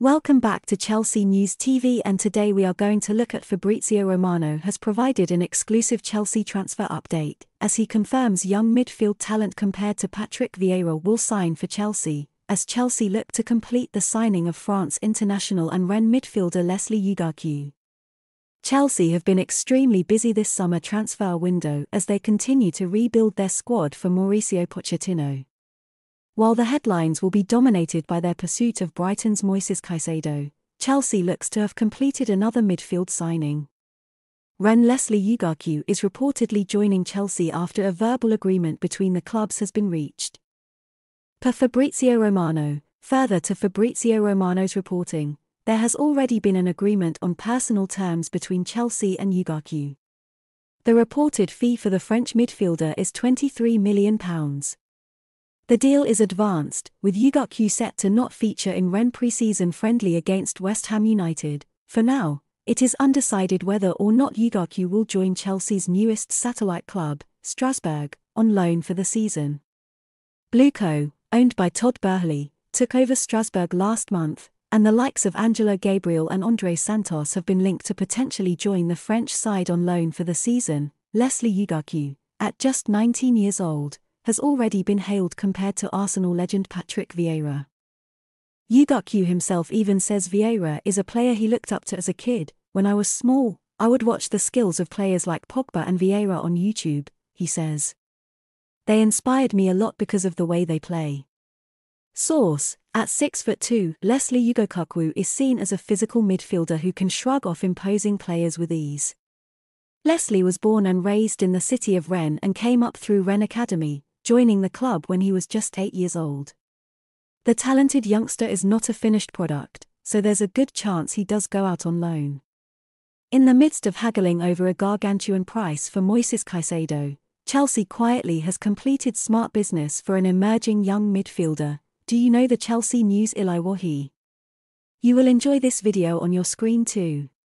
Welcome back to Chelsea News TV and today we are going to look at Fabrizio Romano has provided an exclusive Chelsea transfer update, as he confirms young midfield talent compared to Patrick Vieira will sign for Chelsea, as Chelsea look to complete the signing of France international and Rennes midfielder Leslie Ugarque. Chelsea have been extremely busy this summer transfer window as they continue to rebuild their squad for Mauricio Pochettino. While the headlines will be dominated by their pursuit of Brighton's Moises Caicedo, Chelsea looks to have completed another midfield signing. Ren Leslie Ugarku is reportedly joining Chelsea after a verbal agreement between the clubs has been reached. Per Fabrizio Romano, further to Fabrizio Romano's reporting, there has already been an agreement on personal terms between Chelsea and Ugarku. The reported fee for the French midfielder is £23 million. The deal is advanced, with Ugakyu set to not feature in Ren preseason friendly against West Ham United. For now, it is undecided whether or not Ugakyu will join Chelsea's newest satellite club, Strasbourg, on loan for the season. Blueco, owned by Todd Burley, took over Strasbourg last month, and the likes of Angela Gabriel and Andre Santos have been linked to potentially join the French side on loan for the season. Leslie Ugakyu, at just 19 years old, has already been hailed compared to Arsenal legend Patrick Vieira. Ugakyu himself even says Vieira is a player he looked up to as a kid. When I was small, I would watch the skills of players like Pogba and Vieira on YouTube, he says. They inspired me a lot because of the way they play. Source At 6 foot 2, Leslie Ugokakwu is seen as a physical midfielder who can shrug off imposing players with ease. Leslie was born and raised in the city of Rennes and came up through Rennes Academy, joining the club when he was just eight years old. The talented youngster is not a finished product, so there's a good chance he does go out on loan. In the midst of haggling over a gargantuan price for Moises Caicedo, Chelsea quietly has completed smart business for an emerging young midfielder. Do you know the Chelsea news Ilai You will enjoy this video on your screen too.